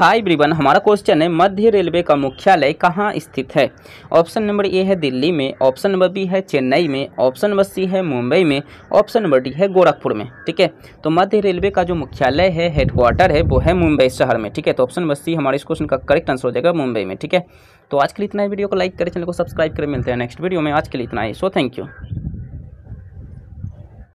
हाय ब्रिवन हमारा क्वेश्चन है मध्य रेलवे का मुख्यालय कहाँ स्थित है ऑप्शन नंबर ए है दिल्ली में ऑप्शन नंबर बी है चेन्नई में ऑप्शन नंबर सी है मुंबई में ऑप्शन नंबर डी है गोरखपुर में ठीक है तो मध्य रेलवे का जो मुख्यालय है हेडक्वार्टर है वो है मुंबई शहर में ठीक है तो ऑप्शन नंबर सी हमारे इस क्वेश्चन का करेक्ट आंसर हो जाएगा मुंबई में ठीक है तो आज के लिए इतना ही वीडियो को लाइक करें चैनल को सब्सक्राइब करें मिलते हैं नेक्स्ट वीडियो में आज के लिए इतना ही सो थैंक यू